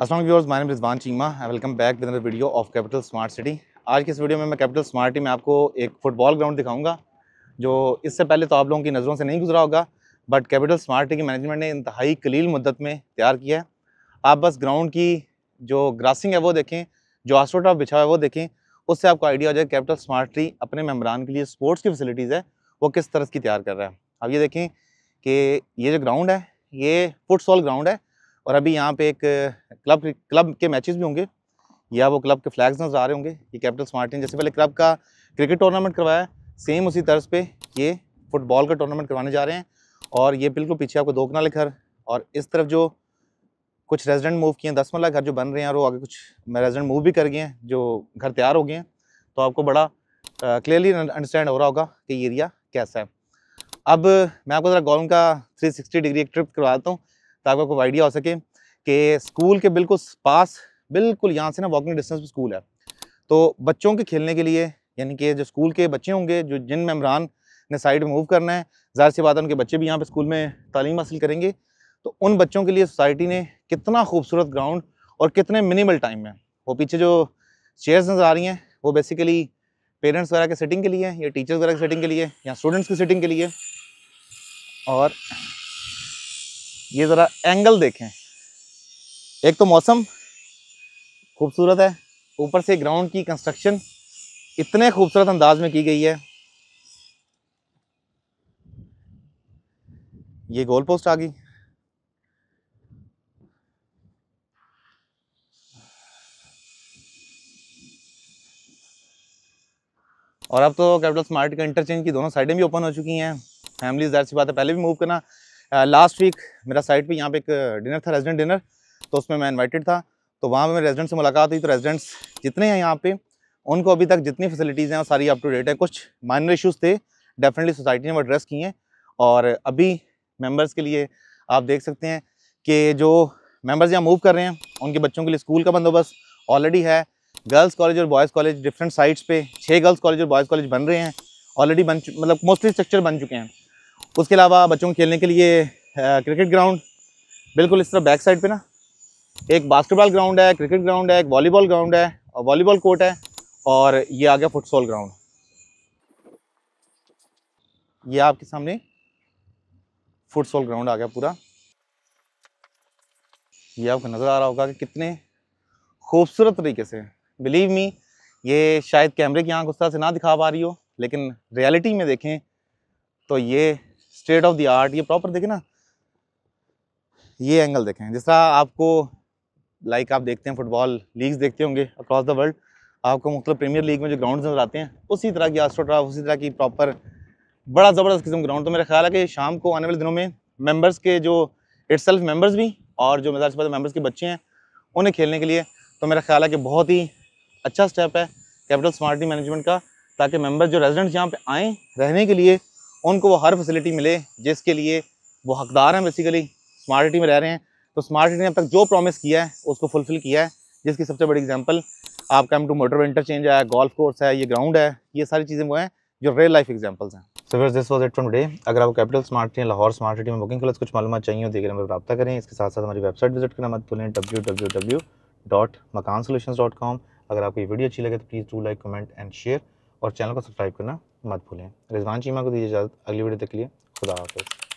असलम व्यवर्स my name Rizwan Cheema welcome back with video of capital smart city आज की इस वीडियो में मैं कैपिटल स्मार्ट सिटी में आपको एक फुटबॉल ग्राउंड दिखाऊंगा जो इससे पहले तो आप लोगों की नज़रों से नहीं गुजरा होगा बट कैपिटल स्मार्ट सिटी की मैनेजमेंट ने इंतहाई कलील मुद्दत में तैयार किया है आप बस ग्राउंड की जो ग्रासिंग है वो देखें जो आस्ट्रोटाफ बिछा है वो देखें उससे आपको आइडिया हो जाए कैपिटल स्मार्ट सिटी अपने मेम्बरान के लिए स्पोर्ट्स की फैसिलिटीज़ है वो किस तरह की तैयार कर रहा है अब ये देखें कि ये जो ग्राउंड है ये फुटसॉल ग्राउंड है और अभी यहाँ पे एक क्लब क्लब के मैचेस भी होंगे या वो क्लब के फ्लैग्स नजर आ रहे होंगे ये कैपिटल स्मार्ट जैसे पहले क्लब का क्रिकेट टूर्नामेंट करवाया सेम उसी तर्ज पे ये फुटबॉल का टूर्नामेंट करवाने जा रहे हैं और ये बिल्कुल पीछे आपको दो कनाले घर और इस तरफ जो कुछ रेजिडेंट मूव किए हैं दस मरला घर जो बन रहे हैं और वो आगे कुछ रेजिडेंट मूव भी कर गए हैं जो घर तैयार हो गए हैं तो आपको बड़ा क्लियरली अंडरस्टैंड हो रहा होगा कि ये एरिया कैसा है अब मैं आपको ज़रा गोल का 360 डिग्री एक ट्रिप करवाता हूँ ताकि आपको आइडिया हो सके कि स्कूल के बिल्कुल पास बिल्कुल यहाँ से ना वॉकिंग डिस्टेंस पर स्कूल है तो बच्चों के खेलने के लिए यानी कि जो स्कूल के बच्चे होंगे जो जिन मेम्बरान ने साइड में मूव करना है ज़ाहिर सी बात है उनके बच्चे भी यहाँ पे स्कूल में तालीम हासिल करेंगे तो उन बच्चों के लिए सोसाइटी ने कितना खूबसूरत ग्राउंड और कितने मिनिमल टाइम में वो पीछे जो चेयर्स नज़र आ रही हैं वो बेसिकली पेरेंट्स वगैरह के सिटिंग के लिए या टीचर्स वगैरह की सिटिंग के लिए या स्टूडेंट्स की सिटिंग के लिए और ये ज़रा एंगल देखें एक तो मौसम खूबसूरत है ऊपर से ग्राउंड की कंस्ट्रक्शन इतने खूबसूरत अंदाज में की गई है ये गोल पोस्ट आ गई और अब तो कैपिटल स्मार्ट का इंटरचेंज की दोनों साइडें भी ओपन हो चुकी हैं फैमिली जाहिर सी बात है पहले भी मूव करना लास्ट वीक मेरा साइड पे यहाँ पे एक डिनर था रेजिडेंट डिनर तो उसमें मैं इन्वाइटेड था तो वहाँ पर मेरे रेजिडेंट से मुलाकात हुई तो रेजिडेंट्स जितने हैं यहाँ पर उनको अभी तक जितनी फैसिलिटीज़ हैं वो सारी अप टू डेट है कुछ माइनर इशूज़ थे डेफिनेटली सोसाइटी ने वो एड्रेस किए हैं और अभी मेम्बर्स के लिए आप देख सकते हैं कि जो मेम्बर्स यहाँ मूव कर रहे हैं उनके बच्चों के लिए स्कूल का बंदोबस्त ऑलरेडी है गर्ल्स कॉलेज और बॉयज़ कॉलेज डिफरेंट साइट्स पे छः गर्ल्स कॉलेज और बॉयज़ कॉलेज बन रहे हैं ऑलरेडी बन मतलब मोस्टली स्ट्रक्चर बन चुके हैं उसके अलावा बच्चों को खेलने के लिए क्रिकेट ग्राउंड बिल्कुल इस तरह बैक साइड पे ना एक बास्केटबॉल ग्राउंड है क्रिकेट ग्राउंड है एक वॉलीबॉल ग्राउंड है और वॉलीबॉल कोर्ट है और ये आ गया फुटसॉल ग्राउंड ये आपके सामने फुटसॉल ग्राउंड आ गया पूरा ये आपको नज़र आ रहा होगा कि कितने खूबसूरत तरीके से बिलीव मी ये शायद कैमरे की आंख उस तरह से ना दिखा पा रही हो लेकिन रियलिटी में देखें तो ये स्टेट ऑफ द आर्ट ये प्रॉपर देखें ना ये एंगल देखें जिस तरह आपको लाइक like आप देखते हैं फुटबॉल लीग्स देखते होंगे अक्रॉस द वर्ल्ड आपको मतलब प्रीमियर लीग में जो ग्राउंड नजर आते हैं उसी तरह की आस्ट्रोट्राफ उसी तरह की प्रॉपर बड़ा ज़बरदस्त किस्म ग्राउंड तो मेरा ख्याल है कि शाम को आने वाले दिनों में मेम्बर्स के जो इट्स सेल्फ मेम्बर्स भी और जो मदार से मेम्बर्स के बच्चे हैं उन्हें खेलने के लिए तो मेरा ख्याल है कि बहुत ही अच्छा स्टेप है कैपिटल स्मार्टली मैनेजमेंट का ताकि मेम्बर्स जो रेजिडेंट्स यहाँ पर आएँ रहने के लिए उनको वो हर फैसिलिटी मिले जिसके लिए वो हकदार हैं बेसिकली स्मार्ट सिटी में रह रहे हैं तो स्मार्ट सिटी ने अब तक जो प्रॉमिस किया है उसको फुलफिल किया है जिसकी सबसे बड़ी एग्जाम्पल आपका एम टू मोटर इंटरचेंज है गोल्फ कोर्स है ये ग्राउंड है ये सारी चीज़ें वो हैं जो रियल लाइफ एग्जाम्पल्स हैं so this was it from day अगर आप capital smart city Lahore smart city में बुकिंग के लिए कुछ मालूम चाहिए हो देखे नंबर प्राप्त करें इसके साथ साथ हमारी वेबसाइट विजिट करना मत भूलें W W W dot Makaan solution dot com अगर आपको ये वीडियो अच्छी लगे तो please do like comment and share और चैनल को सब्सक्राइब करना मत भूलें रिजवान चीमा को दीजिए इजाज़त अगली वीडियो तक के लिए खुदा हाफिज़